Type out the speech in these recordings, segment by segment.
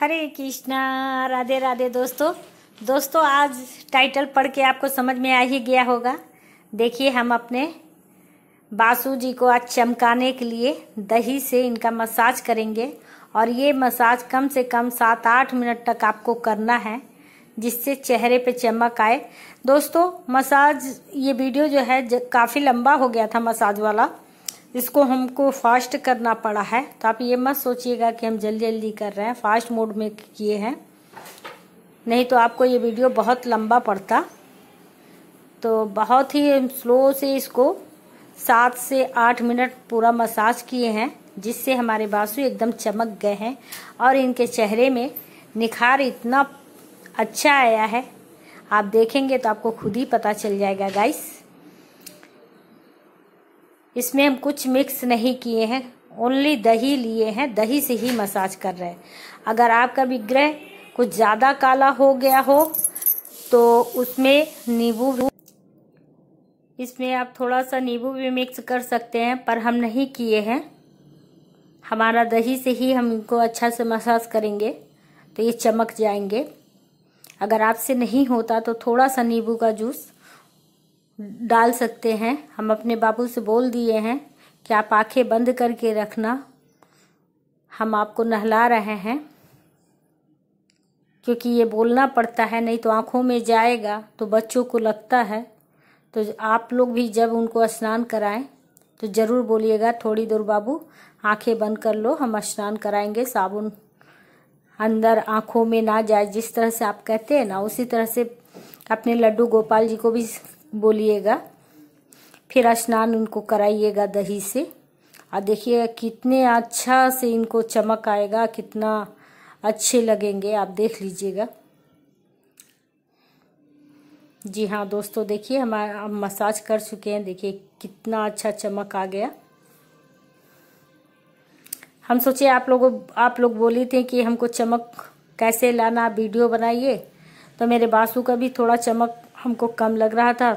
हरे कृष्णा राधे राधे दोस्तों दोस्तों आज टाइटल पढ़ के आपको समझ में आ ही गया होगा देखिए हम अपने बासु जी को आज चमकाने के लिए दही से इनका मसाज करेंगे और ये मसाज कम से कम सात आठ मिनट तक आपको करना है जिससे चेहरे पे चमक आए दोस्तों मसाज ये वीडियो जो है काफ़ी लंबा हो गया था मसाज वाला इसको हमको फास्ट करना पड़ा है तो आप ये मत सोचिएगा कि हम जल्दी जल्दी कर रहे हैं फास्ट मोड में किए हैं नहीं तो आपको ये वीडियो बहुत लंबा पड़ता तो बहुत ही स्लो से इसको सात से आठ मिनट पूरा मसाज किए हैं जिससे हमारे बासु एकदम चमक गए हैं और इनके चेहरे में निखार इतना अच्छा आया है आप देखेंगे तो आपको खुद ही पता चल जाएगा गाइस इसमें हम कुछ मिक्स नहीं किए हैं ओनली दही लिए हैं दही से ही मसाज कर रहे हैं अगर आपका विग्रह कुछ ज़्यादा काला हो गया हो तो उसमें नींबू इसमें आप थोड़ा सा नींबू भी मिक्स कर सकते हैं पर हम नहीं किए हैं हमारा दही से ही हम इनको अच्छा से मसाज करेंगे तो ये चमक जाएंगे अगर आपसे नहीं होता तो थोड़ा सा नींबू का जूस डाल सकते हैं हम अपने बाबू से बोल दिए हैं कि आप आंखें बंद करके रखना हम आपको नहला रहे हैं क्योंकि ये बोलना पड़ता है नहीं तो आँखों में जाएगा तो बच्चों को लगता है तो आप लोग भी जब उनको स्नान कराएं तो ज़रूर बोलिएगा थोड़ी दूर बाबू आंखें बंद कर लो हम स्नान कराएंगे साबुन अंदर आंखों में ना जाए जिस तरह से आप कहते हैं ना उसी तरह से अपने लड्डू गोपाल जी को भी बोलिएगा फिर स्नान उनको कराइएगा दही से और देखिएगा कितने अच्छा से इनको चमक आएगा कितना अच्छे लगेंगे आप देख लीजिएगा जी हाँ दोस्तों देखिए हम हम मसाज कर चुके हैं देखिए कितना अच्छा चमक आ गया हम सोचे आप लोगों आप लोग बोली थे कि हमको चमक कैसे लाना वीडियो बनाइए तो मेरे बासु का भी थोड़ा चमक हमको कम लग रहा था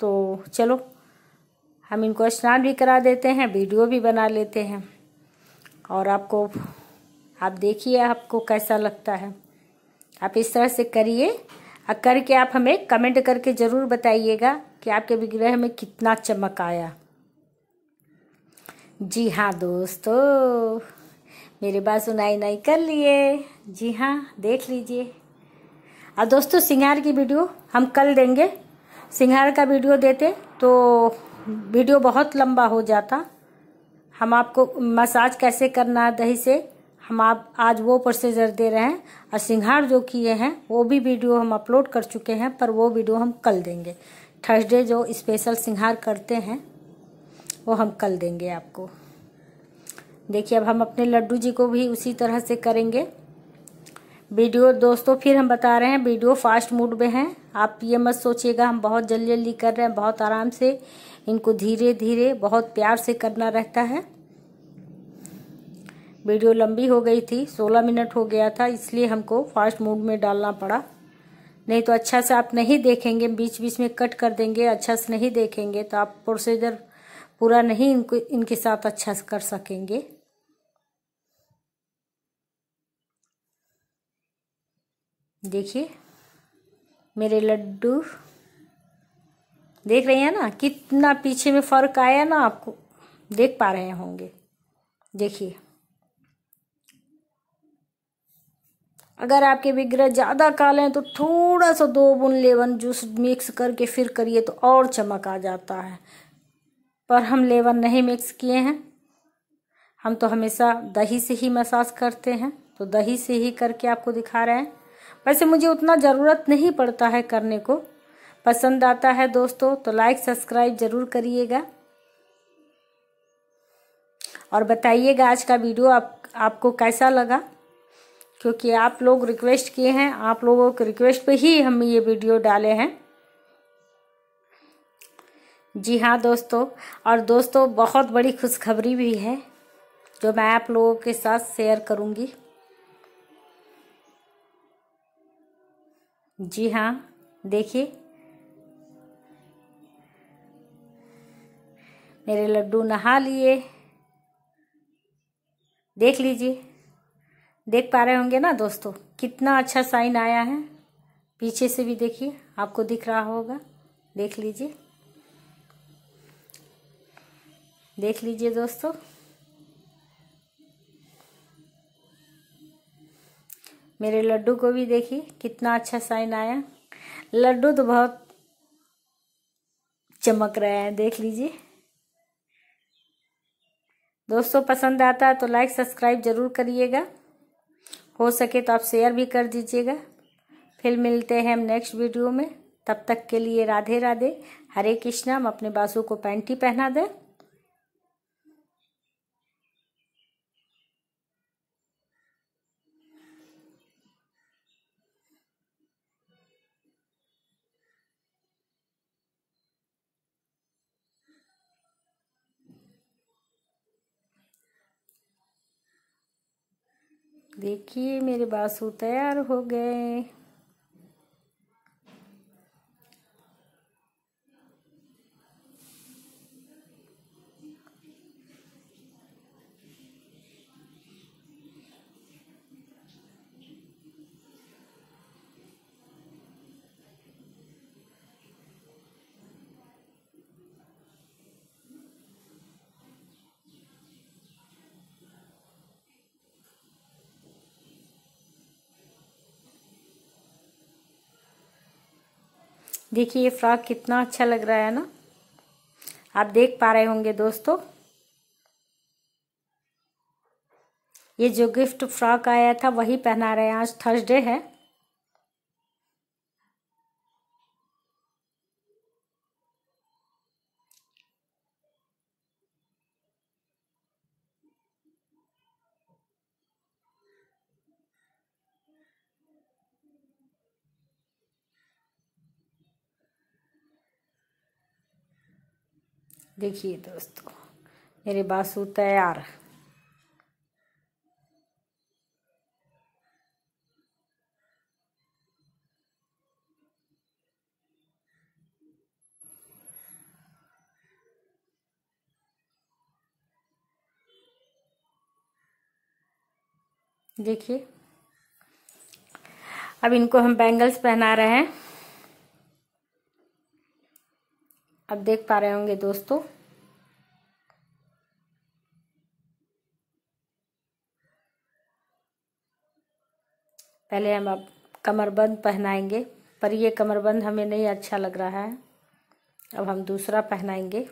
तो चलो हम इनको स्नान भी करा देते हैं वीडियो भी बना लेते हैं और आपको आप देखिए आपको कैसा लगता है आप इस तरह से करिए और करके आप हमें कमेंट करके ज़रूर बताइएगा कि आपके विग्रह में कितना चमक आया जी हाँ दोस्तों मेरे बात सुनाई नहीं कर लिए जी हाँ देख लीजिए और दोस्तों सिंगार की वीडियो हम कल देंगे सिंगार का वीडियो देते तो वीडियो बहुत लंबा हो जाता हम आपको मसाज कैसे करना है दही से हम आप आज वो प्रोसीजर दे रहे हैं और सिंगार जो किए हैं वो भी वीडियो हम अपलोड कर चुके हैं पर वो वीडियो हम कल देंगे थर्सडे जो स्पेशल सिंगार करते हैं वो हम कल देंगे आपको देखिए अब हम अपने लड्डू जी को भी उसी तरह से करेंगे वीडियो दोस्तों फिर हम बता रहे हैं वीडियो फास्ट मूड में है आप ये मत सोचिएगा हम बहुत जल्दी जल्दी कर रहे हैं बहुत आराम से इनको धीरे धीरे बहुत प्यार से करना रहता है वीडियो लंबी हो गई थी 16 मिनट हो गया था इसलिए हमको फास्ट मूड में डालना पड़ा नहीं तो अच्छा से आप नहीं देखेंगे बीच बीच में कट कर देंगे अच्छा से नहीं देखेंगे तो आप प्रोसीजर पूरा नहीं इनको इनके साथ अच्छा से कर सकेंगे देखिए मेरे लड्डू देख रहे हैं ना कितना पीछे में फ़र्क आया ना आपको देख पा रहे होंगे देखिए अगर आपके विग्रह ज़्यादा काले हैं तो थोड़ा सा दो बुन लेवन जूस मिक्स करके फिर करिए तो और चमक आ जाता है पर हम लेवन नहीं मिक्स किए हैं हम तो हमेशा दही से ही मसाज करते हैं तो दही से ही करके आपको दिखा रहे हैं वैसे मुझे उतना ज़रूरत नहीं पड़ता है करने को पसंद आता है दोस्तों तो लाइक सब्सक्राइब ज़रूर करिएगा और बताइएगा आज का वीडियो आप आपको कैसा लगा क्योंकि आप लोग रिक्वेस्ट किए हैं आप लोगों के रिक्वेस्ट पे ही हम ये वीडियो डाले हैं जी हाँ दोस्तों और दोस्तों बहुत बड़ी खुशखबरी भी है जो मैं आप लोगों के साथ शेयर करूँगी जी हाँ देखिए मेरे लड्डू नहा लिए देख लीजिए देख पा रहे होंगे ना दोस्तों कितना अच्छा साइन आया है पीछे से भी देखिए आपको दिख रहा होगा देख लीजिए देख लीजिए दोस्तों मेरे लड्डू को भी देखिए कितना अच्छा साइन आया लड्डू तो बहुत चमक रहे हैं देख लीजिए दोस्तों पसंद आता है तो लाइक सब्सक्राइब जरूर करिएगा हो सके तो आप शेयर भी कर दीजिएगा फिर मिलते हैं हम नेक्स्ट वीडियो में तब तक के लिए राधे राधे हरे कृष्णा हम अपने बासु को पैंटी पहना दें देखिए मेरे बाल तैयार हो गए देखिए ये फ्रॉक कितना अच्छा लग रहा है ना आप देख पा रहे होंगे दोस्तों ये जो गिफ्ट फ्रॉक आया था वही पहना रहे हैं आज थर्सडे है देखिए दोस्तों मेरे बासू तैयार देखिए अब इनको हम बैंगल्स पहना रहे हैं अब देख पा रहे होंगे दोस्तों पहले हम अब कमरबंद पहनाएंगे पर ये कमरबंद हमें नहीं अच्छा लग रहा है अब हम दूसरा पहनाएंगे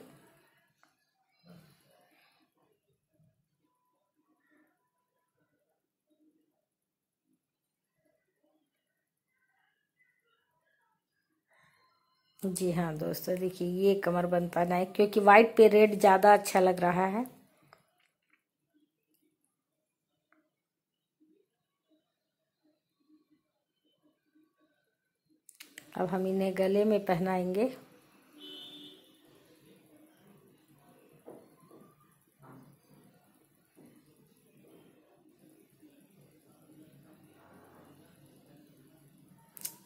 जी हाँ दोस्तों देखिए ये कमर बंद पाना है क्योंकि वाइट पे रेड ज़्यादा अच्छा लग रहा है अब हम इन्हें गले में पहनाएंगे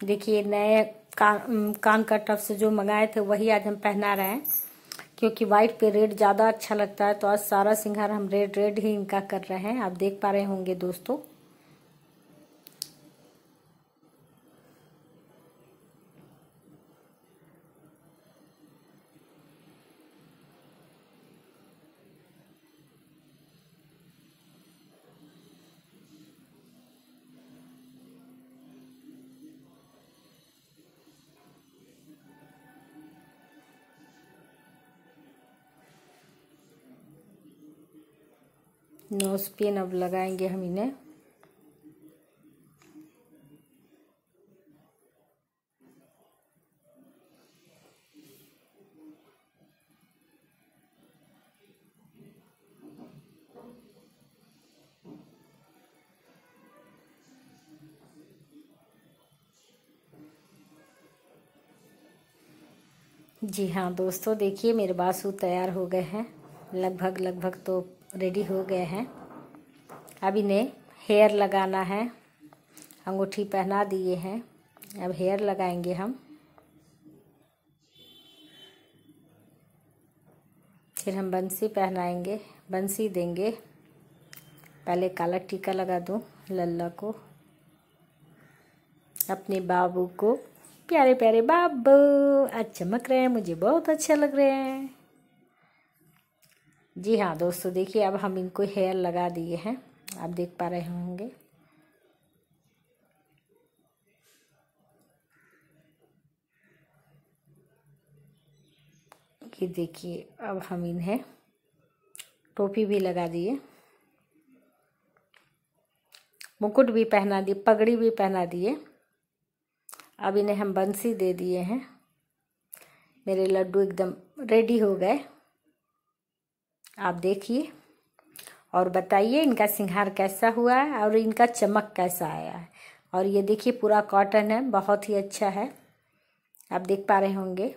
देखिए नए कान का टफ से जो मंगाए थे वही आज हम पहना रहे हैं क्योंकि वाइट पे रेड ज़्यादा अच्छा लगता है तो आज सारा सिंगार हम रेड रेड ही इनका कर रहे हैं आप देख पा रहे होंगे दोस्तों नोज पिन अब लगाएंगे हम इन्हें जी हाँ दोस्तों देखिए मेरे बासू तैयार हो गए हैं लगभग लगभग तो रेडी हो गए हैं अब इन्हें हेयर लगाना है अंगूठी पहना दिए हैं अब हेयर लगाएंगे हम फिर हम बंसी पहनाएंगे बंसी देंगे पहले काला टीका लगा दूँ लल्ला को अपने बाबू को प्यारे प्यारे बाबू आज चमक रहे हैं मुझे बहुत अच्छा लग रहे हैं जी हाँ दोस्तों देखिए अब हम इनको हेयर लगा दिए हैं आप देख पा रहे होंगे कि देखिए अब हम इन्हें टोपी भी लगा दिए मुकुट भी पहना दिए पगड़ी भी पहना दिए अब इन्हें हम बंसी दे दिए हैं मेरे लड्डू एकदम रेडी हो गए आप देखिए और बताइए इनका सिंगार कैसा हुआ है और इनका चमक कैसा आया है और ये देखिए पूरा कॉटन है बहुत ही अच्छा है आप देख पा रहे होंगे